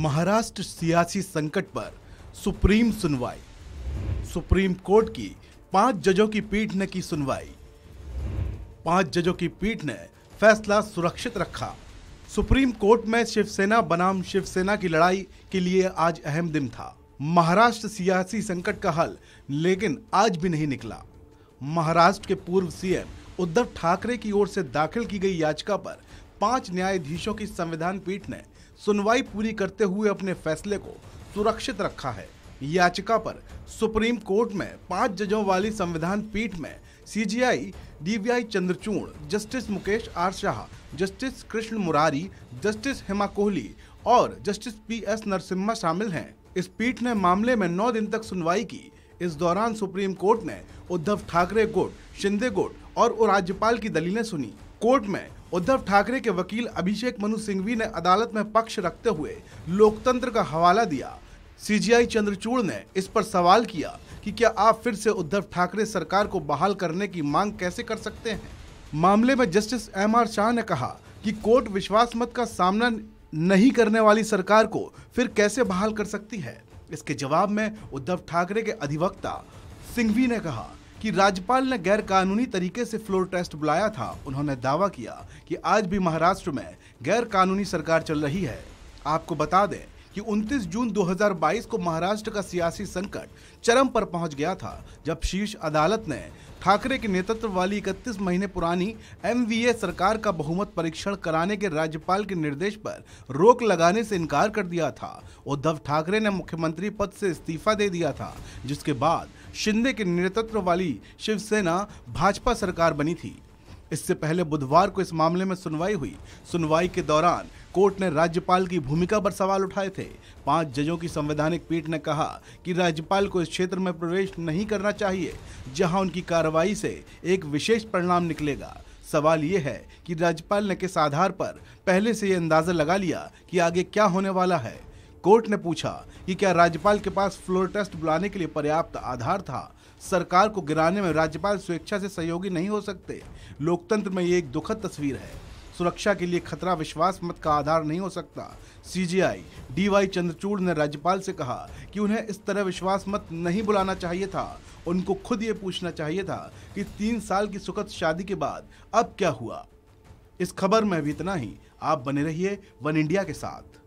महाराष्ट्र सियासी संकट पर सुप्रीम सुनवाई सुप्रीम कोर्ट की पांच जजों की पीठ ने की सुनवाई पांच जजों की पीठ ने फैसला सुरक्षित रखा सुप्रीम कोर्ट में शिवसेना बनाम शिवसेना की लड़ाई के लिए आज अहम दिन था महाराष्ट्र सियासी संकट का हल लेकिन आज भी नहीं निकला महाराष्ट्र के पूर्व सीएम उद्धव ठाकरे की ओर से दाखिल की गई याचिका पर पांच न्यायाधीशों की संविधान पीठ ने सुनवाई पूरी करते हुए अपने फैसले को सुरक्षित रखा है याचिका पर सुप्रीम कोर्ट में पांच जजों वाली संविधान पीठ में CJI DY Chandrachud justice Mukesh R Shah justice Krishna Murari justice Hema Kohli और जस्टिस पी एस नरसिम्हा शामिल हैं इस पीठ ने मामले में नौ दिन तक सुनवाई की इस दौरान सुप्रीम कोर्ट ने उद्धव ठाकरे गुट शिंदे गुट और राज्यपाल की दलीलें सुनी कोर्ट में उद्धव ठाकरे के वकील अभिषेक मनु सिंघवी ने अदालत में पक्ष रखते हुए लोकतंत्र का हवाला दिया सीजीआई चंद्रचूड़ ने इस पर सवाल किया कि क्या आप फिर से उद्धव ठाकरे सरकार को बहाल करने की मांग कैसे कर सकते हैं मामले में जस्टिस एम आर शाह ने कहा कि कोर्ट विश्वास मत का सामना नहीं करने वाली सरकार को फिर कैसे बहाल कर सकती है इसके जवाब में उद्धव ठाकरे के अधिवक्ता सिंघवी ने कहा कि राज्यपाल ने गैर कानूनी तरीके से फ्लोर टेस्ट बुलाया था उन्होंने दावा किया कि आज भी महाराष्ट्र में गैर कानूनी सरकार चल रही है आपको बता दें कि 29 जून 2022 को महाराष्ट्र का सियासी संकट चरम पर पहुंच गया था जब शीर्ष अदालत ने ठाकरे के नेतृत्व वाली 31 महीने पुरानी एम सरकार का बहुमत परीक्षण कराने के राज्यपाल के निर्देश पर रोक लगाने से इनकार कर दिया था उद्धव ठाकरे ने मुख्यमंत्री पद से इस्तीफा दे दिया था जिसके बाद शिंदे के नेतृत्व वाली शिवसेना भाजपा सरकार बनी थी इससे पहले बुधवार को इस मामले में सुनवाई हुई सुनवाई के दौरान कोर्ट ने राज्यपाल की भूमिका पर सवाल उठाए थे पांच जजों की संवैधानिक पीठ ने कहा कि राज्यपाल को इस क्षेत्र में प्रवेश नहीं करना चाहिए जहां उनकी कार्रवाई से एक विशेष परिणाम निकलेगा सवाल ये है कि राज्यपाल ने किस आधार पर पहले से ये अंदाजा लगा लिया कि आगे क्या होने वाला है कोर्ट ने पूछा कि क्या राज्यपाल के पास फ्लोर टेस्ट बुलाने के लिए पर्याप्त आधार था सरकार को गिराने में राज्यपाल स्वेच्छा से सहयोगी नहीं हो सकते लोकतंत्र में ये एक दुखद तस्वीर है सुरक्षा के लिए खतरा विश्वास मत का आधार नहीं हो सकता सीजीआई डीवाई चंद्रचूड़ ने राज्यपाल से कहा कि उन्हें इस तरह विश्वास मत नहीं बुलाना चाहिए था उनको खुद ये पूछना चाहिए था कि तीन साल की सुखद शादी के बाद अब क्या हुआ इस खबर में भी इतना ही आप बने रहिए वन इंडिया के साथ